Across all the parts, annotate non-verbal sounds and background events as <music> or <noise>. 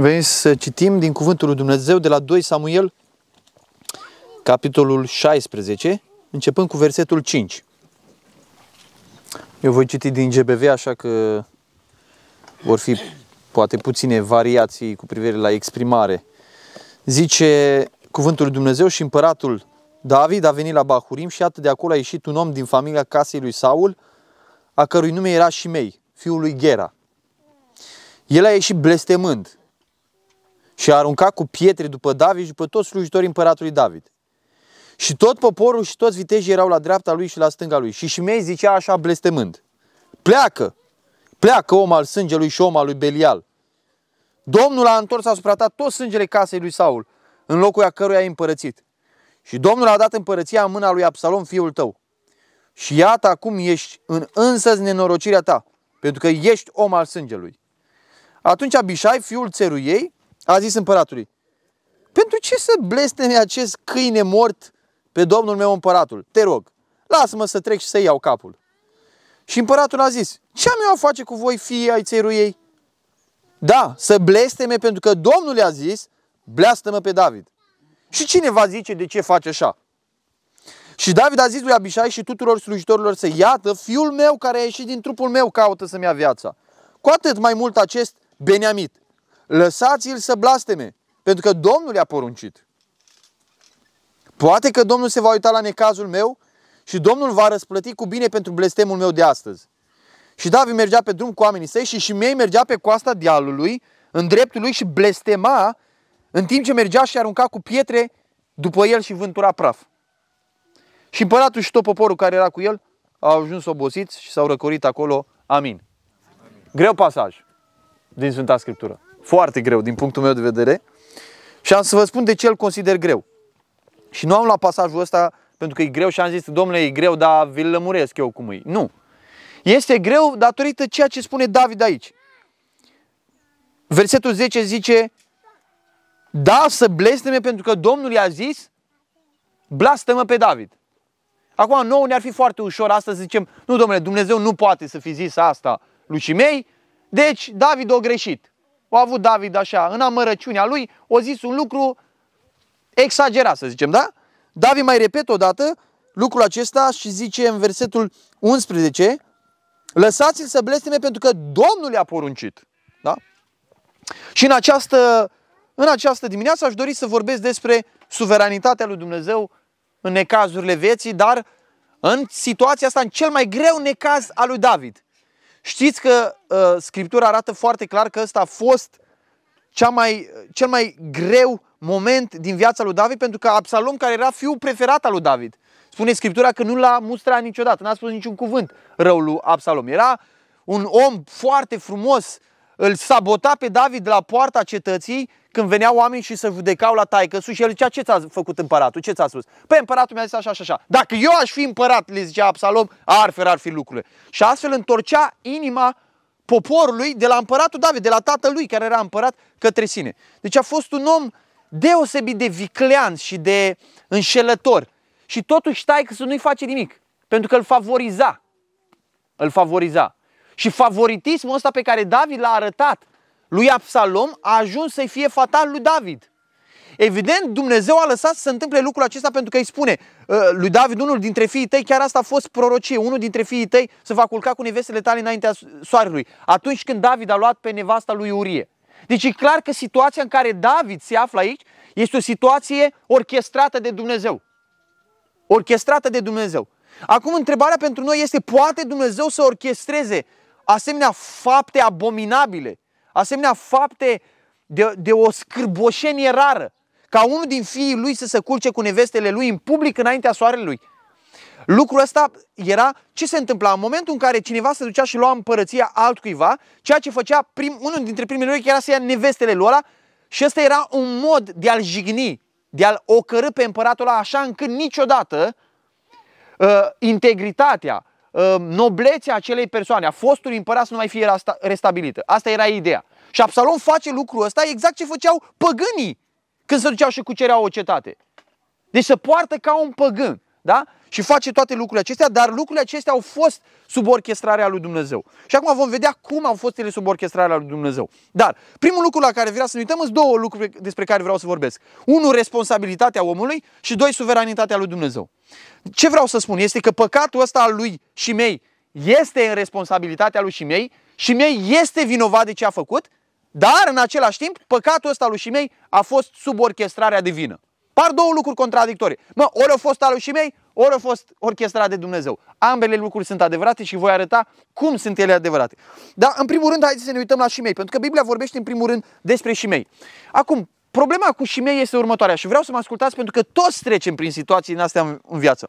Venim să citim din Cuvântul lui Dumnezeu de la 2 Samuel, capitolul 16, începând cu versetul 5. Eu voi citi din GBV, așa că vor fi poate puține variații cu privire la exprimare. Zice cuvântul lui Dumnezeu și împăratul David a venit la Bahurim și atât de acolo a ieșit un om din familia casei lui Saul, a cărui nume era Shimei, fiul lui Gera. El a ieșit blestemând și a aruncat cu pietre după David și după toți slujitorii împăratului David. Și tot poporul și toți vitejii erau la dreapta lui și la stânga lui. Și Șimei zicea așa blestemând, pleacă, pleacă om al sângelui și om al lui Belial. Domnul a întors asupra ta tot sângele casei lui Saul, în locul a căruia ai împărățit. Și Domnul a dat împărăția în mâna lui Absalom, fiul tău. Și iată acum ești în însăți nenorocirea ta, pentru că ești om al sângelui. Atunci Abishai, fiul țeruiei, a zis împăratului, pentru ce să blesteme acest câine mort pe domnul meu împăratul? Te rog, lasă-mă să trec și să iau capul. Și împăratul a zis, ce am eu a face cu voi, fii ai ei? Da, să blesteme pentru că Domnul le-a zis, bleastă-mă pe David. Și cine va zice de ce face așa? Și David a zis lui Abishai și tuturor slujitorilor să iată, fiul meu care a ieșit din trupul meu caută să-mi ia viața. Cu atât mai mult acest Beniamit, lăsați-l să blasteme, pentru că Domnul i-a poruncit. Poate că Domnul se va uita la necazul meu și Domnul va răsplăti cu bine pentru blestemul meu de astăzi. Și David mergea pe drum cu oamenii săi și și mei mergea pe coasta dealului, în dreptul lui și blestema, în timp ce mergea și arunca cu pietre după el și vântura praf. Și împăratul și tot poporul care era cu el au ajuns obosiți și s-au răcorit acolo. Amin. Amin. Greu pasaj din Sfânta Scriptură. Foarte greu, din punctul meu de vedere. Și am să vă spun de ce îl consider greu. Și nu am luat pasajul ăsta pentru că e greu și am zis, domnule, e greu, dar vi-l lămuresc eu cum e. Nu. Este greu datorită ceea ce spune David aici. Versetul 10 zice, da, să blesteme pentru că Domnul i-a zis, blastă-mă pe David. Acum, nouă ne-ar fi foarte ușor asta să zicem, nu, domnule, Dumnezeu nu poate să fi zis asta lui mei, deci David o greșit. O a avut David așa, în amărăciunea lui, o zis un lucru exagerat, să zicem, da? David mai repet odată lucrul acesta și zice în versetul 11, lăsați-l să blesteme pentru că Domnul i-a poruncit, da? Și în această, în această dimineață aș dori să vorbesc despre suveranitatea lui Dumnezeu în necazurile vieții, dar în situația asta, în cel mai greu necaz al lui David. Știți că uh, Scriptura arată foarte clar că ăsta a fost cea mai, cel mai greu moment din viața lui David pentru că Absalom, care era fiul preferat al lui David, spune Scriptura că nu l-a mustrat niciodată, n-a spus niciun cuvânt rău lui Absalom. Era un om foarte frumos, uh, îl sabota pe David la poarta cetății când veneau oameni și se judecau la sus și el zicea, ce ți-a făcut împăratul, ce ți-a spus? Păi împăratul mi-a zis așa și așa. Dacă eu aș fi împărat, le zicea Absalom, fi, ar fi lucrurile. Și astfel întorcea inima poporului de la împăratul David, de la tatălui care era împărat, către sine. Deci a fost un om deosebit de viclean și de înșelător. Și totuși taică să nu-i face nimic, pentru că îl favoriza. Îl favoriza. Și favoritismul ăsta pe care David l-a arătat lui Absalom a ajuns să-i fie fatal lui David. Evident, Dumnezeu a lăsat să se întâmple lucrul acesta pentru că îi spune ă, lui David, unul dintre fiii tăi, chiar asta a fost prorocie, unul dintre fiii tăi se va culca cu nevestele tale înaintea soarelui, atunci când David a luat pe nevasta lui Urie. Deci e clar că situația în care David se află aici este o situație orchestrată de Dumnezeu. Orchestrată de Dumnezeu. Acum întrebarea pentru noi este, poate Dumnezeu să orchestreze asemenea fapte abominabile, asemenea fapte de, de o scârboșenie rară, ca unul din fiii lui să se culce cu nevestele lui în public înaintea soarelui. Lucrul ăsta era ce se întâmpla în momentul în care cineva se ducea și lua împărăția altcuiva, ceea ce făcea prim, unul dintre primele lui era să ia nevestele lui ăla și ăsta era un mod de a-l jigni, de a-l ocărâ pe împăratul ăla așa încât niciodată uh, integritatea, Uh, noblețea acelei persoane, a fostului împărat să nu mai fie restabilită. Asta era ideea. Și Absalom face lucrul ăsta exact ce făceau păgânii când se duceau și cucereau o cetate. Deci se poartă ca un păgân. Da? și face toate lucrurile acestea, dar lucrurile acestea au fost sub orchestrarea lui Dumnezeu. Și acum vom vedea cum au fost ele sub orchestrarea lui Dumnezeu. Dar primul lucru la care vreau să ne uităm sunt două lucruri despre care vreau să vorbesc. Unul, responsabilitatea omului și doi, suveranitatea lui Dumnezeu. Ce vreau să spun este că păcatul ăsta al lui și mei este în responsabilitatea lui și mei și mei este vinovat de ce a făcut, dar în același timp păcatul ăsta lui și mei a fost sub orchestrarea divină. Par două lucruri contradictorii. Mă, ori au fost al lui și mei, ori a fost orchestrat de Dumnezeu. Ambele lucruri sunt adevărate și voi arăta cum sunt ele adevărate. Dar, în primul rând, haideți să ne uităm la Șimei, pentru că Biblia vorbește, în primul rând, despre Șimei. Acum, problema cu Șimei este următoarea și vreau să mă ascultați pentru că toți trecem prin situații din astea în viață.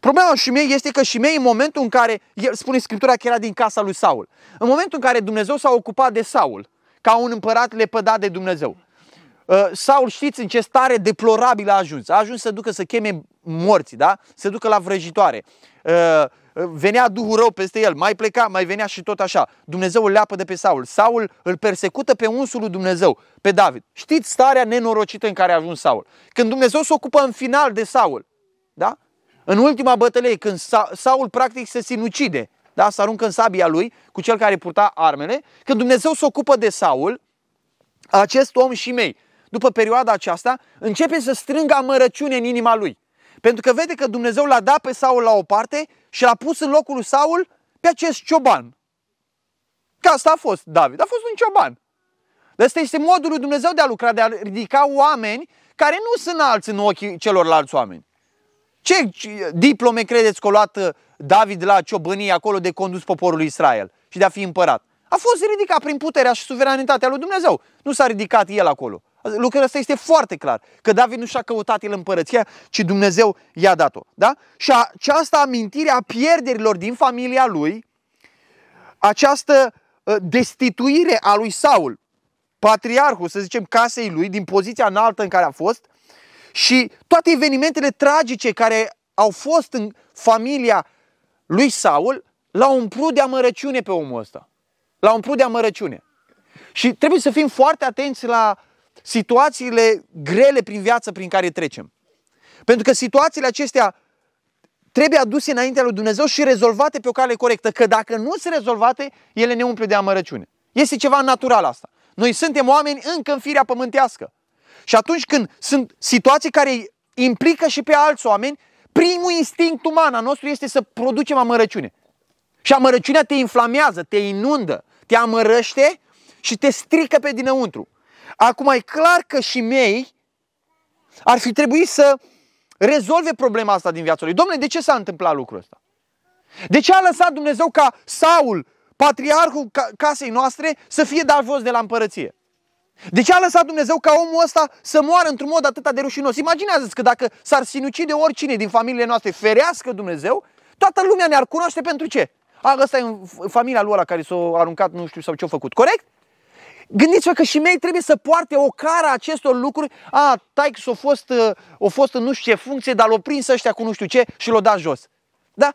Problema cu Șimei este că Șimei, în momentul în care, el spune Scriptura că era din casa lui Saul, în momentul în care Dumnezeu s-a ocupat de Saul, ca un împărat lepădat de Dumnezeu. Uh, Saul știți în ce stare deplorabilă a ajuns. A ajuns să ducă să cheme morți, da? Să ducă la vrăjitoare. Uh, venea Duhul rău peste el, mai pleca, mai venea și tot așa. Dumnezeu îl leapă de pe Saul. Saul îl persecută pe unsul lui Dumnezeu, pe David. Știți starea nenorocită în care a ajuns Saul. Când Dumnezeu se ocupă în final de Saul, da? În ultima bătălie, când Saul practic se sinucide, da? Să aruncă în sabia lui cu cel care purta armele, când Dumnezeu se ocupă de Saul, acest om și mei, după perioada aceasta, începe să strângă amărăciune în inima lui. Pentru că vede că Dumnezeu l-a dat pe Saul la o parte și l-a pus în locul lui Saul pe acest cioban. Ca asta a fost David, a fost un cioban. Dar ăsta este modul lui Dumnezeu de a lucra, de a ridica oameni care nu sunt alți în ochii celorlalți oameni. Ce diplome credeți că a luat uh, David la ciobănie acolo de condus poporul Israel și de a fi împărat? A fost ridicat prin puterea și suveranitatea lui Dumnezeu. Nu s-a ridicat el acolo lucrul ăsta este foarte clar. Că David nu și-a căutat el împărăția, ci Dumnezeu i-a dat-o. Da? Și această amintire a pierderilor din familia lui, această ă, destituire a lui Saul, patriarhul, să zicem, casei lui, din poziția înaltă în care a fost, și toate evenimentele tragice care au fost în familia lui Saul, l-au umplut de amărăciune pe omul ăsta. L-au umplut de amărăciune. Și trebuie să fim foarte atenți la situațiile grele prin viață prin care trecem. Pentru că situațiile acestea trebuie aduse înaintea lui Dumnezeu și rezolvate pe o cale corectă. Că dacă nu sunt rezolvate, ele ne umple de amărăciune. Este ceva natural asta. Noi suntem oameni încă în firea pământească. Și atunci când sunt situații care implică și pe alți oameni, primul instinct uman al nostru este să producem amărăciune. Și amărăciunea te inflamează, te inundă, te amărăște și te strică pe dinăuntru. Acum e clar că și mei ar fi trebuit să rezolve problema asta din viața lui. Domnule, de ce s-a întâmplat lucrul ăsta? De ce a lăsat Dumnezeu ca Saul, patriarhul casei noastre, să fie dalvos de la împărăție? De ce a lăsat Dumnezeu ca omul ăsta să moară într-un mod atât de rușinos? Imaginează-ți că dacă s-ar sinucide oricine din familiile noastre, ferească Dumnezeu, toată lumea ne-ar cunoaște pentru ce? A, ăsta e familia lui ăla care s-a aruncat, nu știu, sau ce-a făcut. Corect? Gândiți-vă că și mei trebuie să poarte o cara acestor lucruri. A, s o fost, o uh, fost în nu știu ce funcție, dar l-o prins ăștia cu nu știu ce și l-o dat jos. Da?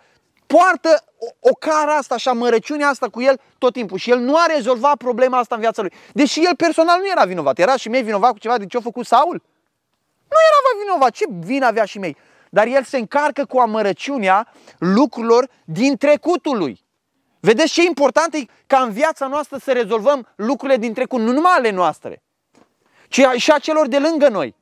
Poartă o, o cara asta și amărăciunea asta cu el tot timpul și el nu a rezolvat problema asta în viața lui. Deși el personal nu era vinovat, era și mei vinovat cu ceva de ce a făcut Saul. Nu era vinovat, ce vină avea și mei? Dar el se încarcă cu amărăciunea lucrurilor din trecutul lui. Vedeți ce important e ca în viața noastră să rezolvăm lucrurile din trecut, nu numai ale noastre, ci și a celor de lângă noi.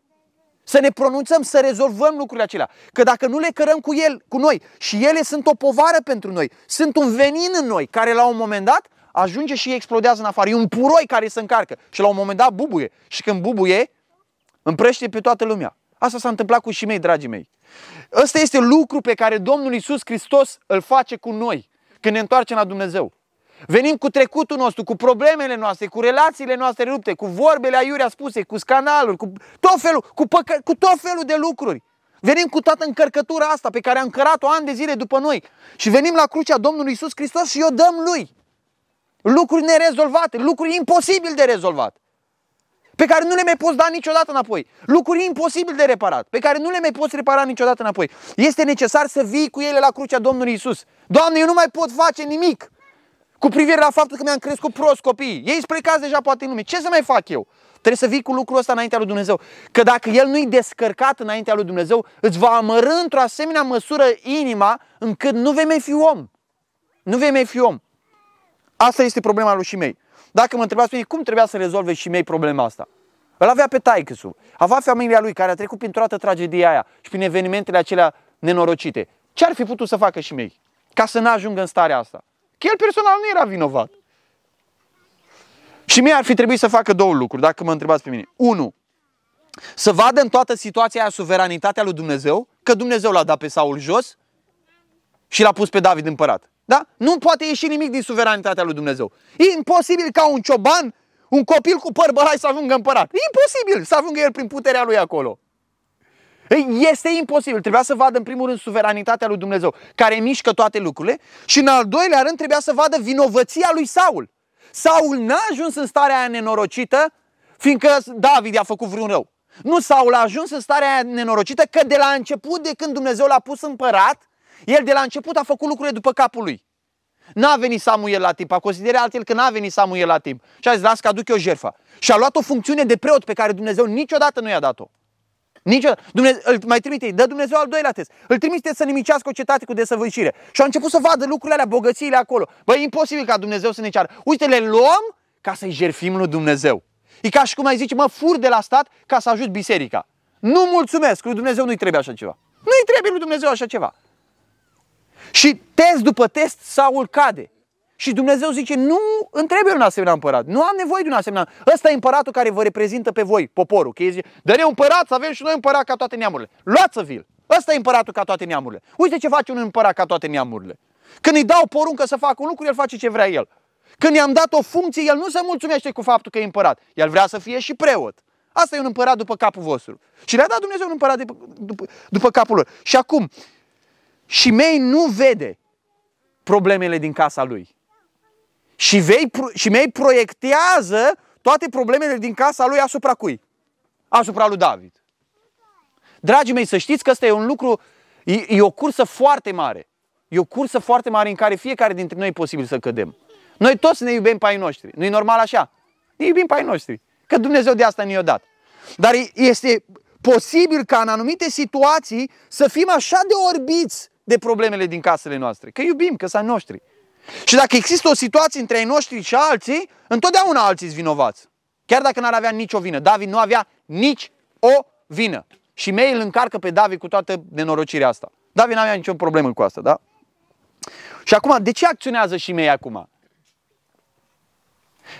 Să ne pronunțăm, să rezolvăm lucrurile acelea. Că dacă nu le cărăm cu, el, cu noi și ele sunt o povară pentru noi, sunt un venin în noi care la un moment dat ajunge și explodează în afară. E un puroi care se încarcă și la un moment dat bubuie. Și când bubuie, împrăște pe toată lumea. Asta s-a întâmplat cu și mei, dragii mei. Ăsta este lucru pe care Domnul Isus Hristos îl face cu noi când ne întoarcem la Dumnezeu. Venim cu trecutul nostru, cu problemele noastre, cu relațiile noastre rupte, cu vorbele aiurea spuse, cu scandaluri, cu tot felul, cu, păcă, cu tot felul de lucruri. Venim cu toată încărcătura asta pe care am cărat-o ani de zile după noi și venim la crucea Domnului Isus Hristos și o dăm Lui. Lucruri nerezolvate, lucruri imposibil de rezolvat pe care nu le mai poți da niciodată înapoi. Lucruri imposibil de reparat, pe care nu le mai poți repara niciodată înapoi. Este necesar să vii cu ele la crucea Domnului Isus. Doamne, eu nu mai pot face nimic cu privire la faptul că mi-am crescut prost copiii. Ei sprecați deja poate în lume. Ce să mai fac eu? Trebuie să vii cu lucrul ăsta înaintea lui Dumnezeu. Că dacă el nu-i descărcat înaintea lui Dumnezeu, îți va amărâ într-o asemenea măsură inima încât nu vei mai fi om. Nu vei mai fi om. Asta este problema lui și mei. Dacă mă întrebați pe mine cum trebuia să rezolve și mei problema asta. Îl avea pe taicăsu, avea familia lui care a trecut prin toată tragedia aia și prin evenimentele acelea nenorocite. Ce ar fi putut să facă și mei ca să nu ajungă în starea asta? Că el personal nu era vinovat. Și mie ar fi trebuit să facă două lucruri, dacă mă întrebați pe mine. Unu, să vadă în toată situația aia suveranitatea lui Dumnezeu, că Dumnezeu l-a dat pe Saul jos și l-a pus pe David împărat. Da? Nu poate ieși nimic din suveranitatea lui Dumnezeu. E imposibil ca un cioban, un copil cu păr bălai să ajungă împărat. E imposibil să ajungă el prin puterea lui acolo. Este imposibil. Trebuia să vadă în primul rând suveranitatea lui Dumnezeu, care mișcă toate lucrurile și în al doilea rând trebuia să vadă vinovăția lui Saul. Saul n-a ajuns în starea aia nenorocită, fiindcă David i-a făcut vreun rău. Nu, Saul a ajuns în starea aia nenorocită că de la început, de când Dumnezeu l-a pus împărat, el de la început a făcut lucrurile după capul lui. N-a venit Samuel la timp, a considerat el că n-a venit Samuel la timp. Și a zis, las că aduc eu jerfa. Și a luat o funcțiune de preot pe care Dumnezeu niciodată nu i-a dat-o. Niciodată. Dumnezeu, îl mai trimite, dă Dumnezeu al doilea test. Îl trimite să nimicească o cetate cu desăvârșire. Și a început să vadă lucrurile alea, bogățiile acolo. Băi, imposibil ca Dumnezeu să ne ceară. Uite, le luăm ca să-i jerfim lui Dumnezeu. E ca și cum ai zice, mă, fur de la stat ca să ajut biserica. Nu mulțumesc, lui Dumnezeu nu-i trebuie așa ceva. Nu-i trebuie lui Dumnezeu așa ceva. Și test după test Saul cade. Și Dumnezeu zice, nu îmi trebuie un asemenea împărat. Nu am nevoie de un asemenea. Ăsta e împăratul care vă reprezintă pe voi, poporul. Că zice, e împărat să avem și noi împărat ca toate neamurile. Luați-vă vil Ăsta e împăratul ca toate neamurile. Uite ce face un împărat ca toate neamurile. Când îi dau poruncă să facă un lucru, el face ce vrea el. Când i-am dat o funcție, el nu se mulțumește cu faptul că e împărat. El vrea să fie și preot. Asta e un împărat după capul vostru. Și le-a dat Dumnezeu un împărat după, după, după capul lor. Și acum, și mei nu vede problemele din casa lui. Și, vei, și mei proiectează toate problemele din casa lui asupra cui? Asupra lui David. Dragii mei, să știți că ăsta e un lucru, e, e o cursă foarte mare. E o cursă foarte mare în care fiecare dintre noi e posibil să cădem. Noi toți ne iubim pe ai noștri. Nu e normal așa? Ne iubim pe ai noștri. Că Dumnezeu de asta ne-a dat. Dar este posibil ca în anumite situații să fim așa de orbiți de problemele din casele noastre. Că iubim, că sunt noștri. Și dacă există o situație între ai noștri și alții, întotdeauna alții sunt vinovați. Chiar dacă n-ar avea nicio vină. David nu avea nici o vină. Și mei îl încarcă pe David cu toată nenorocirea asta. David nu avea nicio problemă cu asta, da? Și acum, de ce acționează și mei acum?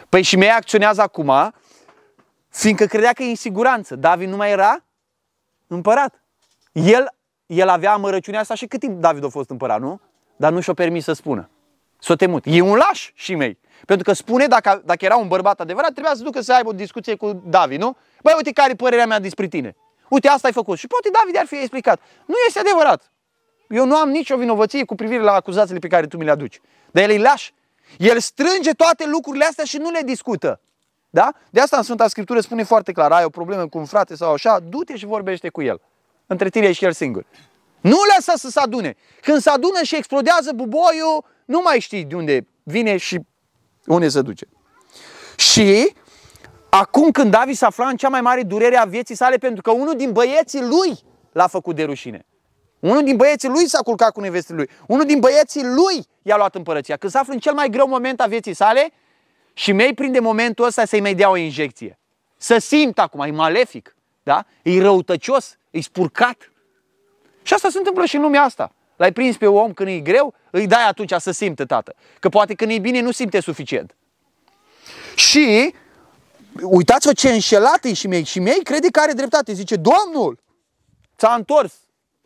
Păi și mei acționează acum, fiindcă credea că e în siguranță. David nu mai era împărat. El el avea amărăciunea asta și cât timp David a fost împărat, nu? Dar nu și-o permis să spună. S-o temut. E un laș și mei. Pentru că spune, dacă, dacă era un bărbat adevărat, trebuia să ducă să aibă o discuție cu David, nu? Băi, uite care e părerea mea despre tine. Uite, asta ai făcut. Și poate David ar fi explicat. Nu este adevărat. Eu nu am nicio vinovăție cu privire la acuzațiile pe care tu mi le aduci. Dar el îi laș. El strânge toate lucrurile astea și nu le discută. Da? De asta în Sfânta Scriptură spune foarte clar, ai o problemă cu un frate sau așa, du-te și vorbește cu el între tine și el singur. Nu lăsa să se adune. Când se adună și explodează buboiul, nu mai știi de unde vine și unde se duce. Și acum când David se aflat în cea mai mare durere a vieții sale, pentru că unul din băieții lui l-a făcut de rușine. Unul din băieții lui s-a culcat cu nevestii lui. Unul din băieții lui i-a luat împărăția. Când se află în cel mai greu moment a vieții sale și mei prinde momentul ăsta să-i mai dea o injecție. Să simt acum, e malefic, da? e răutăcios, e spurcat. Și asta se întâmplă și în lumea asta. L-ai prins pe om când e greu, îi dai atunci să simte, tată. Că poate când e bine nu simte suficient. Și uitați-vă ce înșelat e și mei. Și mei crede că are dreptate. Zice, Domnul, ți-a întors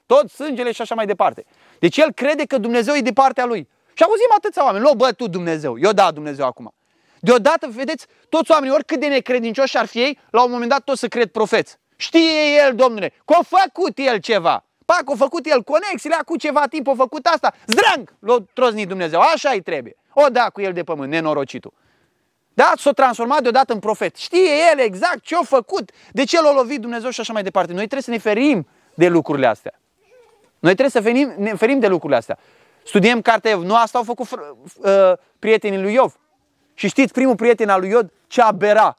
tot sângele și așa mai departe. Deci el crede că Dumnezeu e de partea lui. Și auzim atâția oameni, l-o bă tu Dumnezeu, eu da Dumnezeu acum. Deodată, vedeți, toți oamenii, oricât de necredincioși ar fi ei, la un moment dat toți să cred profeți. Știe el, domnule, că a făcut el ceva. Pac, a făcut el conexiile, cu ceva timp a făcut asta. Zdrang! L-a troznit Dumnezeu, așa îi trebuie. O da cu el de pământ, nenorocitul. Da? S-a transformat deodată în profet. Știe el exact ce a făcut, de ce l-a lovit Dumnezeu și așa mai departe. Noi trebuie să ne ferim de lucrurile astea. Noi trebuie să ferim, ne ferim de lucrurile astea. Studiem cartea Iov. Nu asta au făcut uh, prietenii lui Iov. Și știți, primul prieten al lui Iov ce abera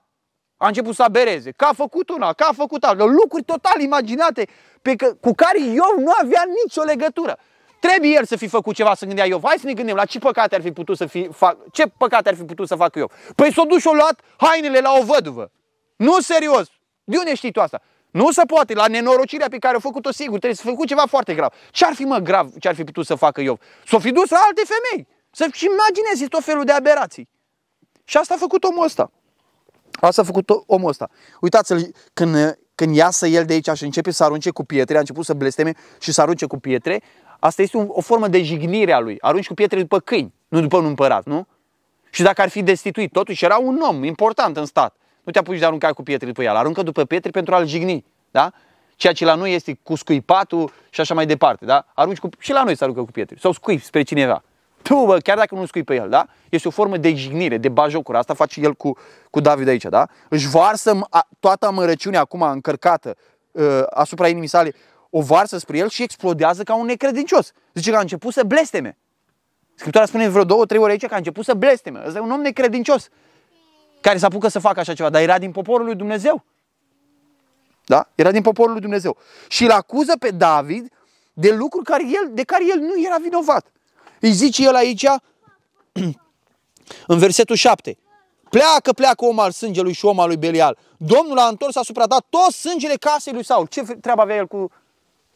a început să abereze, că a făcut una, că a făcut alta, lucruri total imaginate pe că, cu care Iov nu avea nicio legătură. Trebuie el să fi făcut ceva, să gândea Iov. Hai să ne gândim la ce păcate ar fi putut să fi, fac, ce păcate ar fi putut să facă Iov. Păi s-o dus și-o luat hainele la o văduvă. Nu serios. De unde știi tu asta? Nu se poate, la nenorocirea pe care a făcut-o sigur, trebuie să fi făcut ceva foarte grav. Ce ar fi mă grav ce ar fi putut să facă Iov? S-o fi dus la alte femei. Să-și imaginezi tot felul de aberații. Și asta a făcut omul ăsta. Asta a făcut omul ăsta. Uitați-l, când, când iasă el de aici și începe să arunce cu pietre, a început să blesteme și să arunce cu pietre, asta este o formă de jignire a lui. Arunci cu pietre după câini, nu după un împărat, nu? Și dacă ar fi destituit, totuși era un om important în stat. Nu te apuci de arunca cu pietre după el, aruncă după pietre pentru a-l jigni, da? Ceea ce la noi este cu scuipatul și așa mai departe, da? Arunci cu... și la noi să aruncă cu pietre sau scuip spre cineva tu, bă, chiar dacă nu scui pe el, da? Este o formă de jignire, de bajocură. Asta face el cu, cu David aici, da? Își varsă toată amărăciunea acum încărcată uh, asupra inimii sale, o varsă spre el și explodează ca un necredincios. Zice că a început să blesteme. Scriptura spune vreo două, trei ori aici că a început să blesteme. Ăsta e un om necredincios care se apucă să facă așa ceva, dar era din poporul lui Dumnezeu. Da? Era din poporul lui Dumnezeu. Și îl acuză pe David de lucruri care el, de care el nu era vinovat. Îi deci zice el aici, <clears throat> în versetul 7, pleacă, pleacă om al sângelui și om al lui Belial. Domnul a întors asupra ta tot sângele casei lui Saul. Ce treabă avea el cu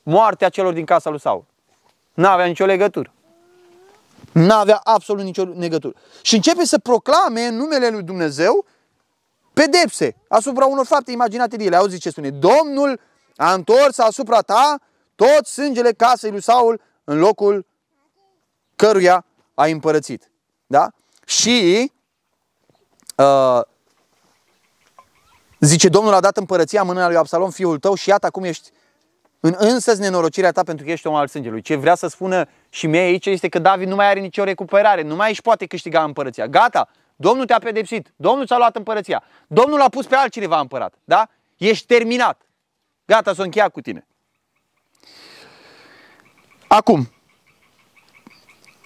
moartea celor din casa lui Saul? N-avea nicio legătură. N-avea absolut nicio legătură. Și începe să proclame în numele lui Dumnezeu pedepse asupra unor fapte imaginate de ele. Auzi ce spune, Domnul a întors asupra ta tot sângele casei lui Saul în locul căruia ai împărățit. Da? Și uh, zice, Domnul a dat împărăția mâna lui Absalom, fiul tău, și iată acum ești în însăți nenorocirea ta pentru că ești om al sângelui. Ce vrea să spună și mie aici este că David nu mai are nicio recuperare, nu mai își poate câștiga împărăția. Gata, Domnul te-a pedepsit, Domnul ți-a luat împărăția, Domnul a pus pe altcineva împărat, da? Ești terminat. Gata, să o cu tine. Acum,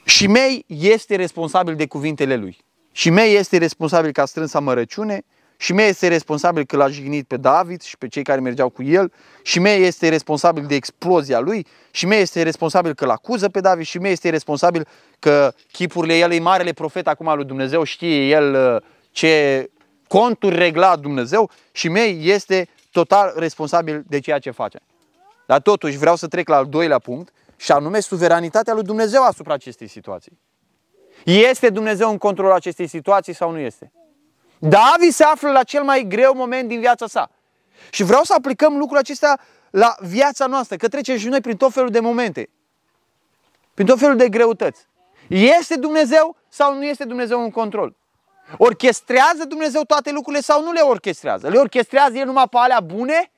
și mei este responsabil de cuvintele lui. Și mei este responsabil că a strâns amărăciune, și mei este responsabil că l-a jignit pe David și pe cei care mergeau cu el, și mei este responsabil de explozia lui, și mei este responsabil că l-acuză pe David, și mei este responsabil că chipurile el e marele profet acum al lui Dumnezeu, știe el uh, ce conturi regla Dumnezeu și mei este total responsabil de ceea ce face. Dar totuși vreau să trec la al doilea punct, și anume suveranitatea lui Dumnezeu asupra acestei situații. Este Dumnezeu în controlul acestei situații sau nu este? David se află la cel mai greu moment din viața sa. Și vreau să aplicăm lucrul acesta la viața noastră, că trecem și noi prin tot felul de momente, prin tot felul de greutăți. Este Dumnezeu sau nu este Dumnezeu în control? Orchestrează Dumnezeu toate lucrurile sau nu le orchestrează? Le orchestrează El numai pe alea bune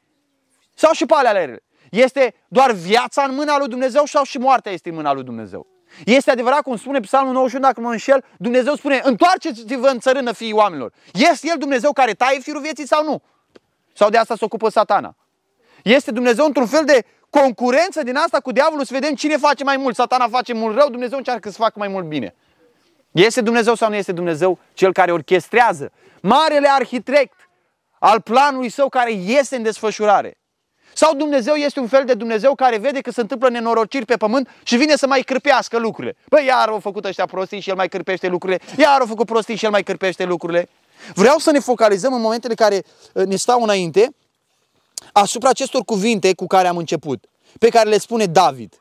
sau și pe alea rele? este doar viața în mâna lui Dumnezeu sau și moartea este în mâna lui Dumnezeu? Este adevărat cum spune Psalmul 91, dacă mă înșel, Dumnezeu spune, întoarceți-vă în țărână fii oamenilor. Este El Dumnezeu care taie firul vieții sau nu? Sau de asta se s ocupă satana? Este Dumnezeu într-un fel de concurență din asta cu diavolul să vedem cine face mai mult. Satana face mult rău, Dumnezeu încearcă să facă mai mult bine. Este Dumnezeu sau nu este Dumnezeu cel care orchestrează? Marele arhitect al planului său care iese în desfășurare. Sau Dumnezeu este un fel de Dumnezeu care vede că se întâmplă nenorociri pe pământ și vine să mai cârpească lucrurile. Bă, iar au făcut ăștia prostii și el mai cârpește lucrurile. Iar au făcut prostii și el mai cârpește lucrurile. Vreau să ne focalizăm în momentele care uh, ne stau înainte asupra acestor cuvinte cu care am început, pe care le spune David.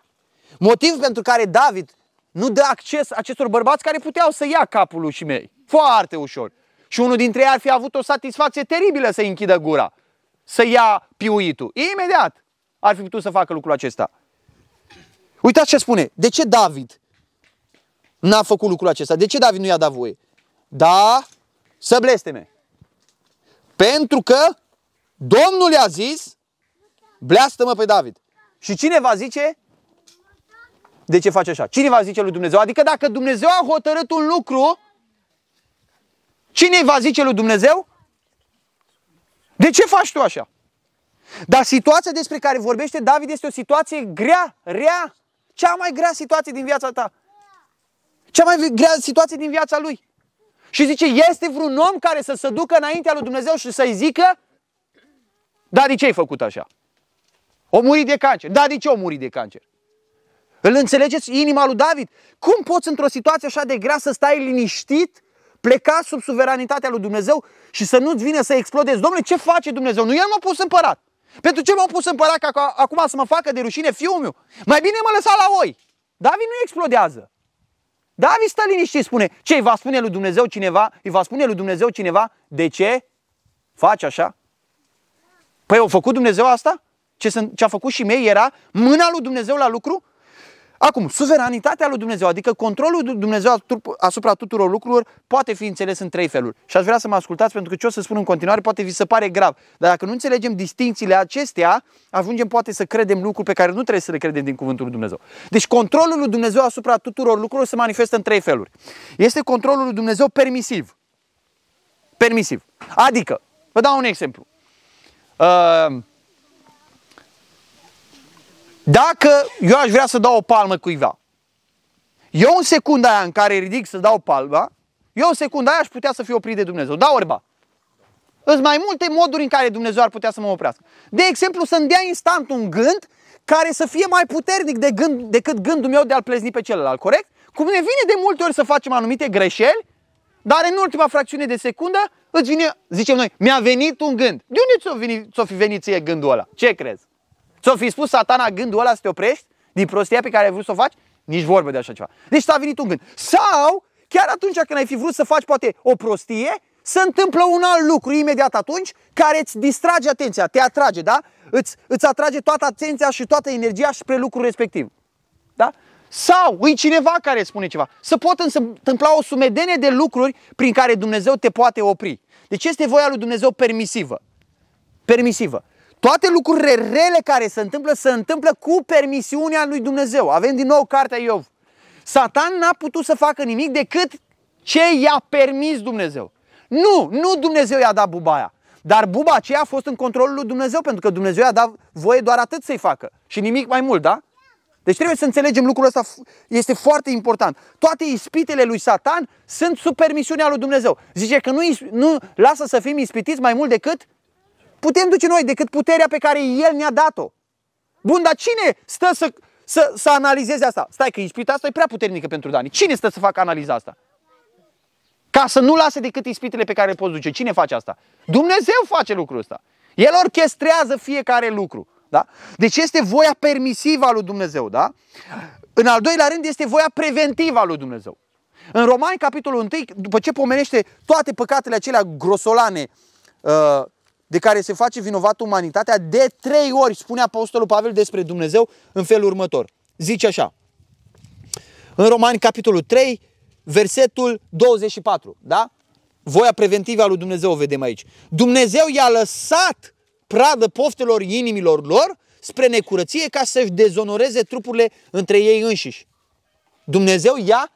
Motiv pentru care David nu dă acces acestor bărbați care puteau să ia capul lui mei. Foarte ușor. Și unul dintre ei ar fi avut o satisfacție teribilă să închidă gura să ia piuitul. Imediat ar fi putut să facă lucrul acesta. Uitați ce spune. De ce David n-a făcut lucrul acesta? De ce David nu i-a dat voie? Da, să blesteme. Pentru că Domnul i-a zis, bleastă-mă pe David. Și cine va zice? De ce face așa? Cine va zice lui Dumnezeu? Adică dacă Dumnezeu a hotărât un lucru, cine va zice lui Dumnezeu? De ce faci tu așa? Dar situația despre care vorbește David este o situație grea, rea, cea mai grea situație din viața ta. Cea mai grea situație din viața lui. Și zice, este vreun om care să se ducă înaintea lui Dumnezeu și să-i zică, da, de ce ai făcut așa? O muri de cancer. Da, de ce o muri de cancer? Îl înțelegeți inima lui David? Cum poți într-o situație așa de grea să stai liniștit, pleca sub suveranitatea lui Dumnezeu și să nu-ți vină să explodezi. Domnule, ce face Dumnezeu? Nu el m-a pus împărat. Pentru ce m-a pus împărat ca acum să mă facă de rușine fiul meu? Mai bine mă lăsa la oi. David nu explodează. David stă liniștit și spune, ce îi va spune lui Dumnezeu cineva? Îi va spune lui Dumnezeu cineva, de ce faci așa? Păi au făcut Dumnezeu asta? Ce, ce a făcut și mei era mâna lui Dumnezeu la lucru? Acum, suveranitatea lui Dumnezeu, adică controlul lui Dumnezeu asupra tuturor lucrurilor, poate fi înțeles în trei feluri. Și aș vrea să mă ascultați pentru că ce o să spun în continuare poate vi se pare grav. Dar dacă nu înțelegem distințiile acestea, ajungem poate să credem lucruri pe care nu trebuie să le credem din cuvântul lui Dumnezeu. Deci controlul lui Dumnezeu asupra tuturor lucrurilor se manifestă în trei feluri. Este controlul lui Dumnezeu permisiv. Permisiv. Adică, vă dau un exemplu. Uh, dacă eu aș vrea să dau o palmă cuiva, eu în secunda aia în care ridic să dau palma, eu în secunda aia aș putea să fiu oprit de Dumnezeu. Da, orba? Sunt mai multe moduri în care Dumnezeu ar putea să mă oprească. De exemplu, să-mi dea instant un gând care să fie mai puternic de gând, decât gândul meu de a-l plezni pe celălalt, corect? Cum ne vine de multe ori să facem anumite greșeli, dar în ultima fracțiune de secundă îți vine, zicem noi, mi-a venit un gând. De unde ți-o, ți-o fi venit ție gândul ăla? Ce crezi? Ți-o fi spus satana gândul ăla să te oprești din prostia pe care ai vrut să o faci? Nici vorbă de așa ceva. Deci s-a venit un gând. Sau, chiar atunci când ai fi vrut să faci poate o prostie, se întâmplă un alt lucru imediat atunci care îți distrage atenția, te atrage, da? Îți, îți atrage toată atenția și toată energia spre lucrul respectiv. Da? Sau e cineva care spune ceva. Să pot întâmpla o sumedenie de lucruri prin care Dumnezeu te poate opri. Deci este voia lui Dumnezeu permisivă. Permisivă. Toate lucrurile rele care se întâmplă, se întâmplă cu permisiunea lui Dumnezeu. Avem din nou cartea Iov. Satan n-a putut să facă nimic decât ce i-a permis Dumnezeu. Nu, nu Dumnezeu i-a dat bubaia. Dar buba aceea a fost în controlul lui Dumnezeu, pentru că Dumnezeu i-a dat voie doar atât să-i facă. Și nimic mai mult, da? Deci trebuie să înțelegem lucrul ăsta, este foarte important. Toate ispitele lui Satan sunt sub permisiunea lui Dumnezeu. Zice că nu, nu lasă să fim ispitiți mai mult decât putem duce noi decât puterea pe care El ne-a dat-o. Bun, dar cine stă să, să, să analizeze asta? Stai că ispita asta e prea puternică pentru Dani. Cine stă să facă analiza asta? Ca să nu lase decât ispitele pe care le poți duce. Cine face asta? Dumnezeu face lucrul ăsta. El orchestrează fiecare lucru. Da? Deci este voia permisivă a lui Dumnezeu. Da? În al doilea rând este voia preventivă a lui Dumnezeu. În Romani, capitolul 1, după ce pomenește toate păcatele acelea grosolane uh, de care se face vinovat umanitatea de trei ori, spune Apostolul Pavel despre Dumnezeu în felul următor. Zice așa, în Romani, capitolul 3, versetul 24, da? Voia preventivă a lui Dumnezeu o vedem aici. Dumnezeu i-a lăsat pradă poftelor inimilor lor spre necurăție ca să-și dezonoreze trupurile între ei înșiși. Dumnezeu i-a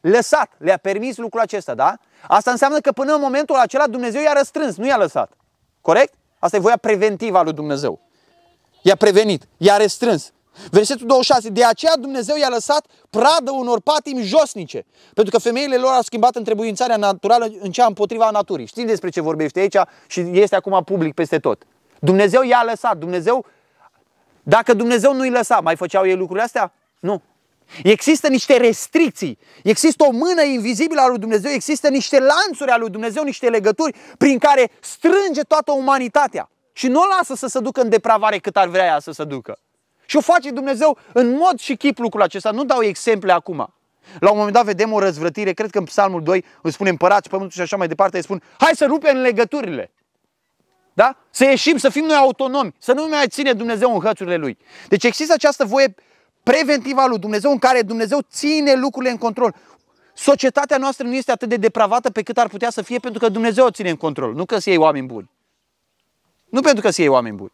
lăsat, le-a permis lucrul acesta, da? Asta înseamnă că până în momentul acela Dumnezeu i-a răstrâns, nu i-a lăsat. Corect? Asta e voia preventivă a lui Dumnezeu. I-a prevenit, i-a restrâns. Versetul 26. De aceea Dumnezeu i-a lăsat pradă unor patimi josnice. Pentru că femeile lor au schimbat întrebuințarea naturală în cea împotriva naturii. Știți despre ce vorbește aici și este acum public peste tot. Dumnezeu i-a lăsat. Dumnezeu, dacă Dumnezeu nu-i lăsa, mai făceau ei lucrurile astea? Nu. Există niște restricții, există o mână invizibilă a lui Dumnezeu, există niște lanțuri ale lui Dumnezeu, niște legături prin care strânge toată umanitatea și nu o lasă să se ducă în depravare cât ar vrea ea să se ducă. Și o face Dumnezeu în mod și chip lucrul acesta. Nu dau exemple acum. La un moment dat vedem o răzvrătire, cred că în Psalmul 2 îi spune împărați pământul și așa mai departe, îi spun hai să rupem legăturile. Da? Să ieșim, să fim noi autonomi, să nu mai ține Dumnezeu în hățurile Lui. Deci există această voie Preventivă, lui Dumnezeu, în care Dumnezeu ține lucrurile în control. Societatea noastră nu este atât de depravată pe cât ar putea să fie pentru că Dumnezeu o ține în control, nu că să iei oameni buni. Nu pentru că să iei oameni buni.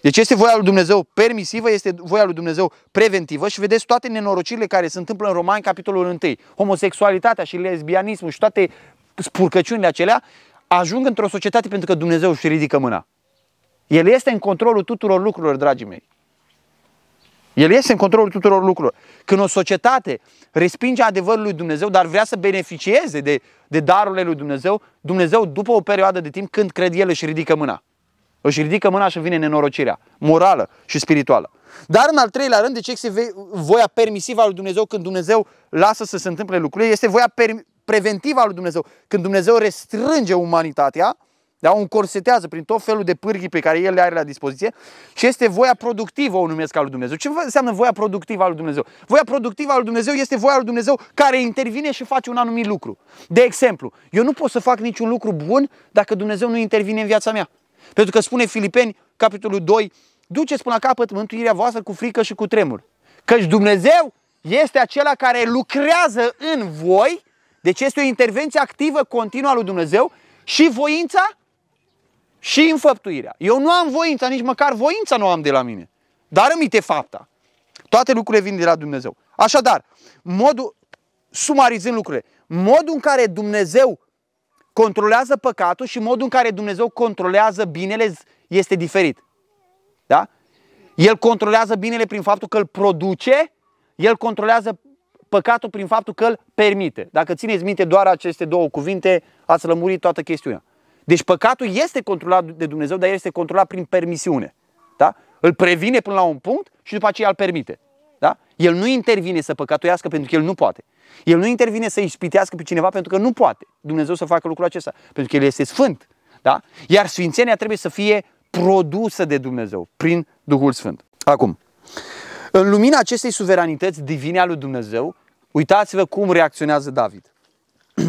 Deci este voia lui Dumnezeu permisivă, este voia lui Dumnezeu preventivă și vedeți toate nenorocirile care se întâmplă în Romani, capitolul 1. Homosexualitatea și lesbianismul și toate spurcăciunile acelea ajung într-o societate pentru că Dumnezeu își ridică mâna. El este în controlul tuturor lucrurilor, dragii mei. El este în controlul tuturor lucrurilor. Când o societate respinge adevărul lui Dumnezeu, dar vrea să beneficieze de, de darurile lui Dumnezeu, Dumnezeu, după o perioadă de timp, când cred el, își ridică mâna. Își ridică mâna și vine nenorocirea morală și spirituală. Dar în al treilea rând, de deci ce este voia permisivă a lui Dumnezeu când Dumnezeu lasă să se întâmple lucrurile? Este voia preventivă a lui Dumnezeu când Dumnezeu restrânge umanitatea da? O încorsetează prin tot felul de pârghii pe care el le are la dispoziție și este voia productivă, o numesc al lui Dumnezeu. Ce înseamnă voia productivă al lui Dumnezeu? Voia productivă al lui Dumnezeu este voia lui Dumnezeu care intervine și face un anumit lucru. De exemplu, eu nu pot să fac niciun lucru bun dacă Dumnezeu nu intervine în viața mea. Pentru că spune Filipeni, capitolul 2, duceți până la capăt mântuirea voastră cu frică și cu tremur. Căci Dumnezeu este acela care lucrează în voi, deci este o intervenție activă, continuă a lui Dumnezeu și voința și înfăptuirea. Eu nu am voința, nici măcar voința nu am de la mine. Dar îmi te fapta. Toate lucrurile vin de la Dumnezeu. Așadar, modul, sumarizând lucrurile, modul în care Dumnezeu controlează păcatul și modul în care Dumnezeu controlează binele este diferit. Da? El controlează binele prin faptul că îl produce, el controlează păcatul prin faptul că îl permite. Dacă țineți minte doar aceste două cuvinte, ați lămurit toată chestiunea. Deci păcatul este controlat de Dumnezeu, dar el este controlat prin permisiune. Da? Îl previne până la un punct și după aceea îl permite. Da? El nu intervine să păcătuiască pentru că el nu poate. El nu intervine să ispitească pe cineva pentru că nu poate Dumnezeu să facă lucrul acesta, pentru că el este sfânt. Da? Iar sfințenia trebuie să fie produsă de Dumnezeu prin Duhul Sfânt. Acum, în lumina acestei suveranități divine a lui Dumnezeu, uitați-vă cum reacționează David. <clears throat>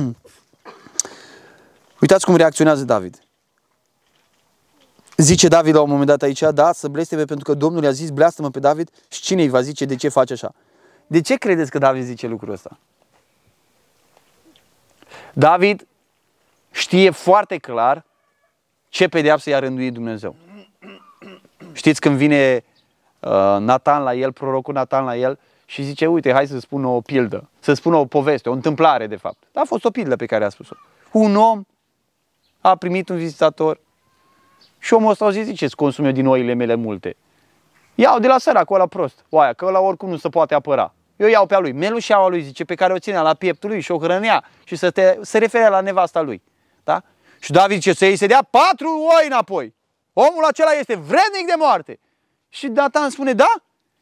Uitați cum reacționează David. Zice David la un moment dat aici, da, să blesteme pentru că Domnul i-a zis, bleastă-mă pe David și cine îi va zice de ce face așa? De ce credeți că David zice lucrul ăsta? David știe foarte clar ce pedeapsă i-a rânduit Dumnezeu. Știți când vine uh, Nathan la el, prorocul Nathan la el și zice, uite, hai să spun o pildă, să spun o poveste, o întâmplare de fapt. A fost o pildă pe care a spus-o. Un om a primit un vizitator și omul ăsta a zis, ziceți, consum eu din oile mele multe. Iau de la săracul ăla prost, oaia, că ăla oricum nu se poate apăra. Eu iau pe a lui, melușeaua lui, zice, pe care o ținea la pieptul lui și o hrănea și să te, se referea la nevasta lui. Da? Și David zice, să îi se dea patru oi înapoi. Omul acela este vrednic de moarte. Și Datan spune, da,